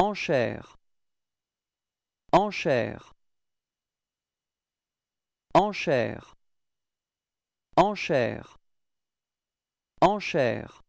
Enchère. Enchère. Enchère. Enchère. Enchère.